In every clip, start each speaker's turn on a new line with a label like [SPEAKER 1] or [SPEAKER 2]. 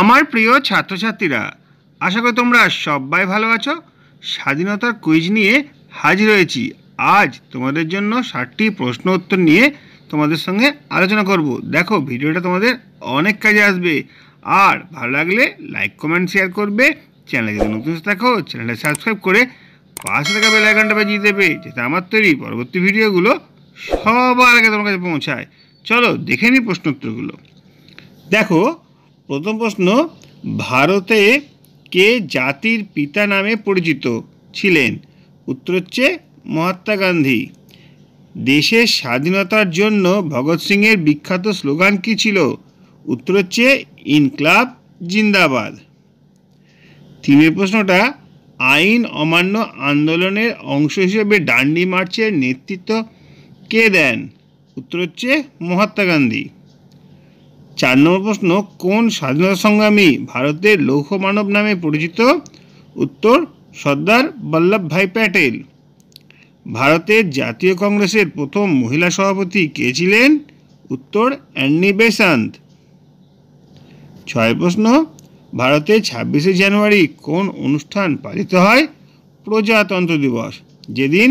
[SPEAKER 1] আমার প্রিয় ছাত্রছাত্রীরা আশা করি তোমরা সবাই ভালো আছো স্বাধীনতার কুইজ নিয়ে হাজির হয়েছি আজ তোমাদের জন্য ষাটটি প্রশ্ন উত্তর নিয়ে তোমাদের সঙ্গে আলোচনা করব দেখো ভিডিওটা তোমাদের অনেক কাজে আসবে আর ভালো লাগলে লাইক কমেন্ট শেয়ার করবে চ্যানেলে যদি নতুন দেখো চ্যানেলটা সাবস্ক্রাইব করে পাশে থাকা বেল আইকনটা বাজিয়ে দেবে যাতে আমার তৈরি পরবর্তী ভিডিওগুলো সবার আগে তোমার কাছে পৌঁছায় চলো দেখে নিই প্রশ্ন উত্তরগুলো দেখো প্রথম প্রশ্ন ভারতে কে জাতির পিতা নামে পরিচিত ছিলেন উত্তর হচ্ছে মহাত্মা গান্ধী দেশের স্বাধীনতার জন্য ভগৎ সিংয়ের বিখ্যাত স্লোগান কী ছিল উত্তর হচ্ছে ইনক্লাব জিন্দাবাদ থিমের প্রশ্নটা আইন অমান্য আন্দোলনের অংশ হিসেবে ডান্ডি মার্চের নেতৃত্ব কে দেন উত্তর হচ্ছে মহাত্মা গান্ধী চার নম্বর প্রশ্ন কোন স্বাধীনতা সংগ্রামী ভারতের লৌহ মানব নামে পরিচিত উত্তর সর্দার ভাই প্যাটেল ভারতের জাতীয় কংগ্রেসের প্রথম মহিলা সভাপতি কে ছিলেন উত্তর অ্যান্নি বেসান্ত ছয় প্রশ্ন ভারতে ছাব্বিশে জানুয়ারি কোন অনুষ্ঠান পালিত হয় প্রজাতন্ত্র দিবস যেদিন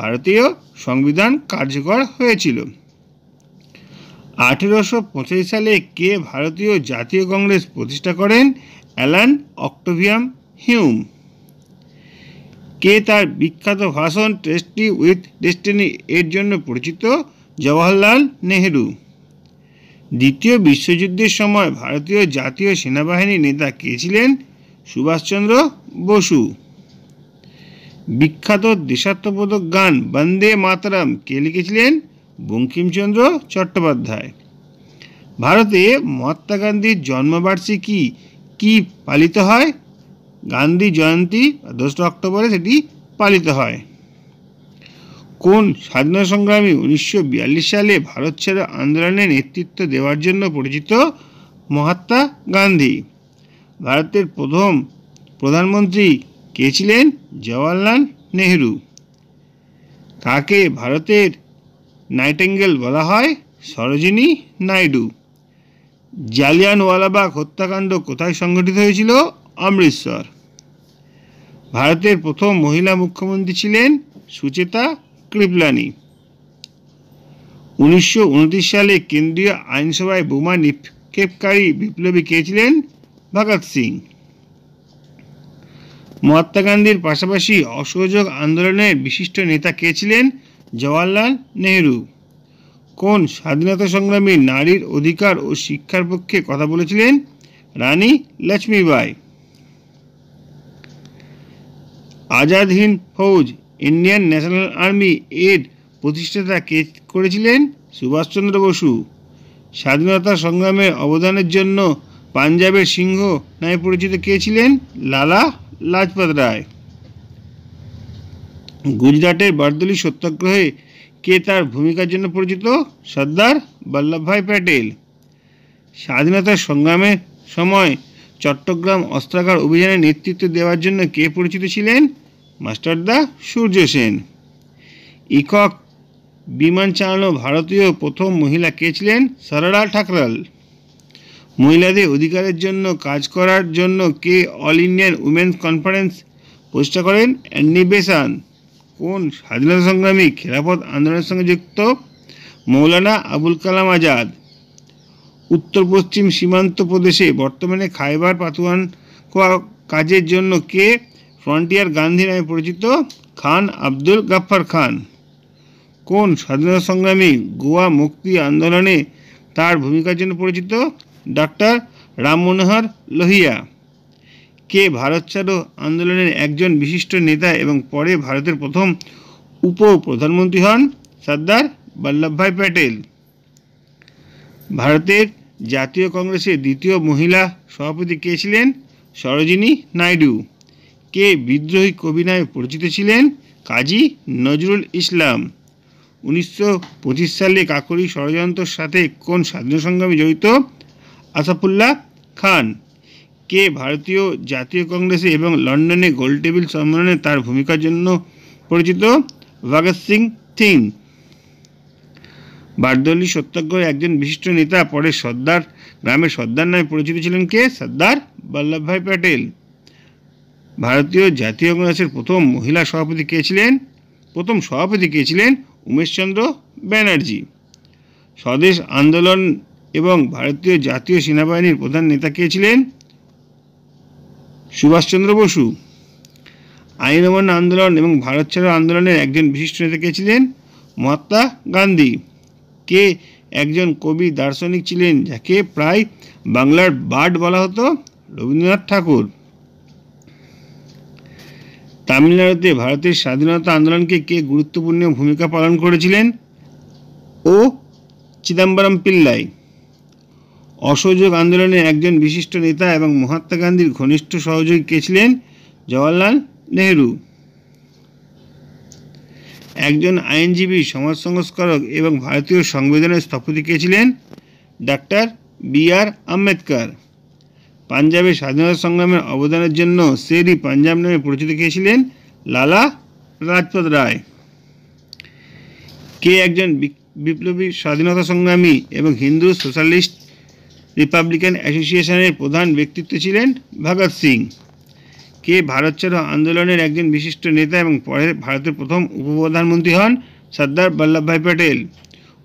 [SPEAKER 1] ভারতীয় সংবিধান কার্যকর হয়েছিল আঠেরোশো পঁচাশি সালে কে ভারতীয় জাতীয় কংগ্রেস প্রতিষ্ঠা করেন অ্যালান অক্টোভিয়াম হিউম কে তার বিখ্যাত ভাষণ টেস্টি উইথ ডেস্টিনি এর জন্য পরিচিত জওয়াহরলাল নেহেরু দ্বিতীয় বিশ্বযুদ্ধের সময় ভারতীয় জাতীয় সেনাবাহিনী নেতা কে ছিলেন সুভাষচন্দ্র বসু বিখ্যাত দেশাত্মবোধক গান বন্দে মাতরম কে লিখেছিলেন বঙ্কিমচন্দ্র চট্টোপাধ্যায় ভারতে মহাত্মা গান্ধীর জন্মবার্ষিকী কি পালিত হয় গান্ধী জয়ন্তী দোসরা অক্টোবরে সেটি পালিত হয় কোন স্বাধীনতা সংগ্রামী উনিশশো সালে ভারত ছেড়ে আন্দোলনে নেতৃত্ব দেওয়ার জন্য পরিচিত মহাত্মা গান্ধী ভারতের প্রথম প্রধানমন্ত্রী কে ছিলেন জওয়াহরলাল নেহরু কাকে ভারতের নাইটেঙ্গেল বলা হয় সরোজিনী নাইডু জালিয়ানওয়ালাবাগ হত্যাকাণ্ড কোথায় সংঘটিত হয়েছিল অমৃতসর ভারতের প্রথম মহিলা মুখ্যমন্ত্রী ছিলেন সুচেতা কৃপলানি উনিশশো সালে কেন্দ্রীয় আইনসভায় বোমা নিক্ষেপকারী বিপ্লবী কে ছিলেন ভগৎ সিং মহাত্মা গান্ধীর পাশাপাশি অসহযোগ আন্দোলনের বিশিষ্ট নেতা কে ছিলেন জওয়াহরলাল নেহরু কোন স্বাধীনতা সংগ্রামী নারীর অধিকার ও শিক্ষার পক্ষে কথা বলেছিলেন Rani Lakshmibai Azad Hind Fauj Indian National Army এর প্রতিষ্ঠাতা কে করেছিলেন সুভাষচন্দ্র বসু স্বাধীনতা সংগ্রামে অবদানের জন্য পাঞ্জাবের সিংহ নামে পরিচিত কে ছিলেন লালা লাজপত রায় গুজরাটের বারদলি সত্যাগ্রহে কে তার ভূমিকার জন্য পরিচিত সর্দার বল্লভভাই প্যাটেল স্বাধীনতার সংগ্রামের সময় চট্টগ্রাম অস্ত্রাগার অভিযানে নেতৃত্ব দেওয়ার জন্য কে পরিচিত ছিলেন মাস্টারদা সূর্য সেন একক বিমান চালানো ভারতীয় প্রথম মহিলা কে ছিলেন সরলা ঠাকরাল মহিলাদের অধিকারের জন্য কাজ করার জন্য কে অল ইন্ডিয়ান উমেন্স কনফারেন্স প্রতিষ্ঠা করেন অ্যান্নি বেসান কোন স্বাধীনতা সংগ্রামী খেলাফত আন্দোলনের সঙ্গে যুক্ত মৌলানা আবুল কালাম আজাদ উত্তর পশ্চিম সীমান্ত প্রদেশে বর্তমানে খাইবার পাতুয়ান কাজের জন্য কে ফ্রন্টিয়ার গান্ধী নামে পরিচিত খান আব্দুল গাফার খান কোন স্বাধীনতা সংগ্রামী গোয়া মুক্তি আন্দোলনে তার ভূমিকার জন্য পরিচিত ডাক্তার রাম মনোহর লোহিয়া কে ভারত ছাড়ো আন্দোলনের একজন বিশিষ্ট নেতা এবং পরে ভারতের প্রথম উপ প্রধানমন্ত্রী হন সর্দার বল্লভভাই প্যাটেল ভারতের জাতীয় কংগ্রেসের দ্বিতীয় মহিলা সভাপতি কে ছিলেন সরোজিনী নাইডু কে বিদ্রোহী কবি নামে পরিচিত ছিলেন কাজী নজরুল ইসলাম উনিশশো সালে কাকরি ষড়যন্ত্রের সাথে কোন স্বাধীন সংগ্রামে জড়িত আসাফুল্লাহ খান কে ভারতীয় জাতীয় কংগ্রেসে এবং লন্ডনে গোলটেবিল সম্মেলনে তার ভূমিকার জন্য পরিচিত ভগৎ সিং থিং বারদলি সত্যাগ্রহ একজন বিশিষ্ট নেতা পরে সর্দার গ্রামের সর্দার নামে পরিচিত ছিলেন কে সর্দার বল্লভভাই প্যাটেল ভারতীয় জাতীয় কংগ্রেসের প্রথম মহিলা সভাপতি কে ছিলেন প্রথম সভাপতি কে ছিলেন উমেশচন্দ্র ব্যানার্জি স্বদেশ আন্দোলন এবং ভারতীয় জাতীয় সেনাবাহিনীর প্রধান নেতা কে ছিলেন সুভাষচন্দ্র বসু আইন অমান্য আন্দোলন এবং ভারত ছাড়ো আন্দোলনের একজন বিশিষ্ট নেতা কে ছিলেন মহাত্মা গান্ধী কে একজন কবি দার্শনিক ছিলেন যাকে প্রায় বাংলার বার্ড বলা হতো রবীন্দ্রনাথ ঠাকুর তামিলনাড়ুতে ভারতের স্বাধীনতা আন্দোলনকে কে গুরুত্বপূর্ণ ভূমিকা পালন করেছিলেন ও চিদাম্বরম পিল্লাই অসহযোগ আন্দোলনের একজন বিশিষ্ট নেতা এবং মহাত্মা গান্ধীর ঘনিষ্ঠ সহযোগী কে ছিলেন জওয়াহরলাল নেহরু একজন আইনজীবী সমাজ সংস্কারক এবং ভারতীয় সংবিধানের স্থপতি কে ছিলেন ডাক্তার বি আর আম্বেদকর পাঞ্জাবে স্বাধীনতা সংগ্রামের অবদানের জন্য সেরি পাঞ্জাব নামে পরিচিত খেয়েছিলেন লালা রাজপথ রায় কে একজন বিপ্লবী স্বাধীনতা সংগ্রামী এবং হিন্দু সোশ্যালিস্ট রিপাবলিকান অ্যাসোসিয়েশনের প্রধান ব্যক্তিত্ব ছিলেন ভগৎ সিং কে ভারত ছাড়ো আন্দোলনের একজন বিশিষ্ট নেতা এবং পরে ভারতের প্রথম উপপ্রধানমন্ত্রী হন সর্দার বল্লভভাই প্যাটেল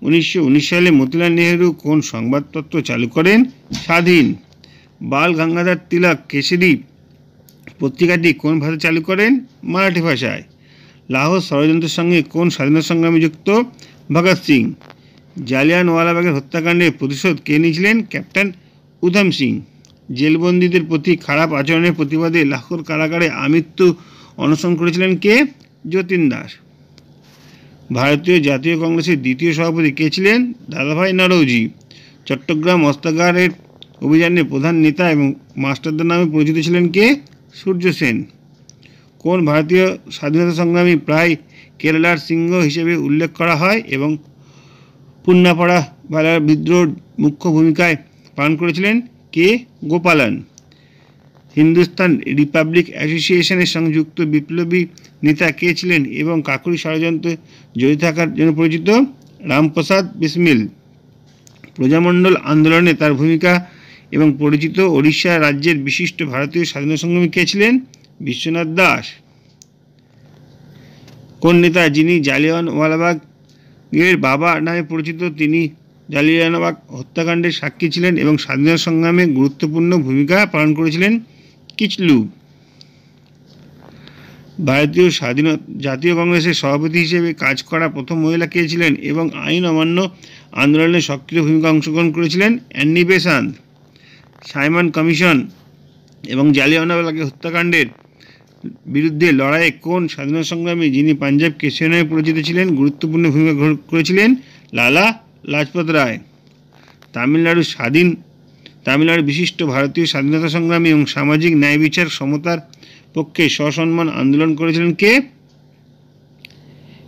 [SPEAKER 1] উনিশশো সালে মতিলাল নেহরু কোন সংবাদপত্র চালু করেন স্বাধীন বাল গঙ্গাধর তিলক কেশরী পত্রিকাটি কোন ভাষা চালু করেন মারাঠি ভাষায় লাহোর ষড়যন্ত্রের সঙ্গে কোন স্বাধীনতা সংগ্রামে যুক্ত ভগৎ সিং জালিয়ানওয়ালাবাগের হত্যাকাণ্ডে প্রতিশোধ কে নিয়েছিলেন ক্যাপ্টেন উধম সিং জেলবন্দীদের প্রতি খারাপ আচরণের প্রতিবাদে লাখোর কারাগারে আমৃত্যু অনশন করেছিলেন কে যতীন দাস ভারতীয় জাতীয় কংগ্রেসের দ্বিতীয় সভাপতি কে ছিলেন দাদাভাই নরৌজি চট্টগ্রাম অস্তাগারের অভিযানের প্রধান নেতা এবং মাস্টারদের নামে পরিচিত ছিলেন কে সূর্য সেন কোন ভারতীয় স্বাধীনতা সংগ্রামী প্রায় কেরালার সিংহ হিসেবে উল্লেখ করা হয় এবং পুন্নাপাড়া বালার বিদ্রোহ মুখ্য ভূমিকায় পালন করেছিলেন কে গোপালন হিন্দুস্তান রিপাবলিক অ্যাসোসিয়েশনের সঙ্গে যুক্ত বিপ্লবী নেতা কে ছিলেন এবং কাকুরি ষড়যন্ত্রে জড়িত থাকার জন্য পরিচিত রামপ্রসাদ বিসমিল প্রজামণ্ডল আন্দোলনে তার ভূমিকা এবং পরিচিত ওড়িশা রাজ্যের বিশিষ্ট ভারতীয় স্বাধীনতা সংগ্রামী কে ছিলেন বিশ্বনাথ দাস কোন নেতা যিনি জালিয়ান ওয়ালাবাগ এর বাবা নামে পরিচিত তিনি জালিয়ানবাগ হত্যাকাণ্ডের সাক্ষী ছিলেন এবং স্বাধীনতা সংগ্রামে গুরুত্বপূর্ণ ভূমিকা পালন করেছিলেন কিচলু ভারতীয় স্বাধীনতা জাতীয় কংগ্রেসের সভাপতি হিসেবে কাজ করা প্রথম মহিলা কে ছিলেন এবং আইন অমান্য আন্দোলনে সক্রিয় ভূমিকা অংশগ্রহণ করেছিলেন অ্যান্নি বেসান্ত সাইমন কমিশন এবং জালিয়ানওয়ালাকে হত্যাকাণ্ডের বিরুদ্ধে লড়াইয়ে কোন স্বাধীনতা সংগ্রামী যিনি পাঞ্জাবকে সেনায় পরিচিত ছিলেন গুরুত্বপূর্ণ ভূমিকা গ্রহণ করেছিলেন লালা লাজপত রায় তামিলনাড়ু স্বাধীন তামিলনাড়ু বিশিষ্ট ভারতীয় স্বাধীনতা সংগ্রামী এবং সামাজিক ন্যায় বিচার সমতার পক্ষে সসম্মান আন্দোলন করেছিলেন কে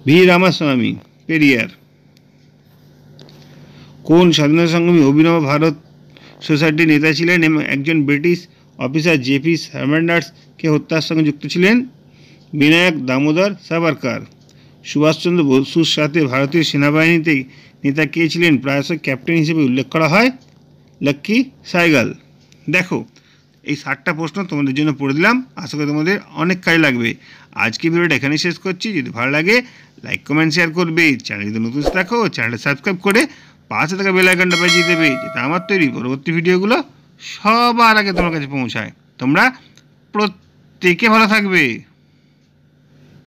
[SPEAKER 1] ভি রামাস্বামী পেরিয়ার কোন স্বাধীনতা সংগ্রামী অভিনব ভারত সোসাইটির নেতা ছিলেন এবং একজন ব্রিটিশ অফিসার জেপি স্যামান্ডার্সকে হত্যার সঙ্গে যুক্ত ছিলেন বিনায়ক দামোদর সাবারকার সুভাষচন্দ্র বসুর সাথে ভারতীয় সেনাবাহিনীতে নেতা কে ছিলেন প্রায়শ ক্যাপ্টেন হিসেবে উল্লেখ করা হয় লক্ষ্মী সাইগাল দেখো এই ষাটটা প্রশ্ন তোমাদের জন্য পড়ে দিলাম আশা করি তোমাদের অনেক কাজে লাগবে আজকে ভিডিওটা এখানেই শেষ করছি যদি ভালো লাগে লাইক কমেন্ট শেয়ার করবে চ্যানেল যদি নতুন দেখো চ্যানেলটা সাবস্ক্রাইব করে পাশে থাকা বেলাইকনটা আইকনটা দেবে যেটা আমার তৈরি পরবর্তী ভিডিওগুলো সবার আগে তোমার কাছে পৌঁছায় তোমরা প্রত্যেকে ভালো থাকবে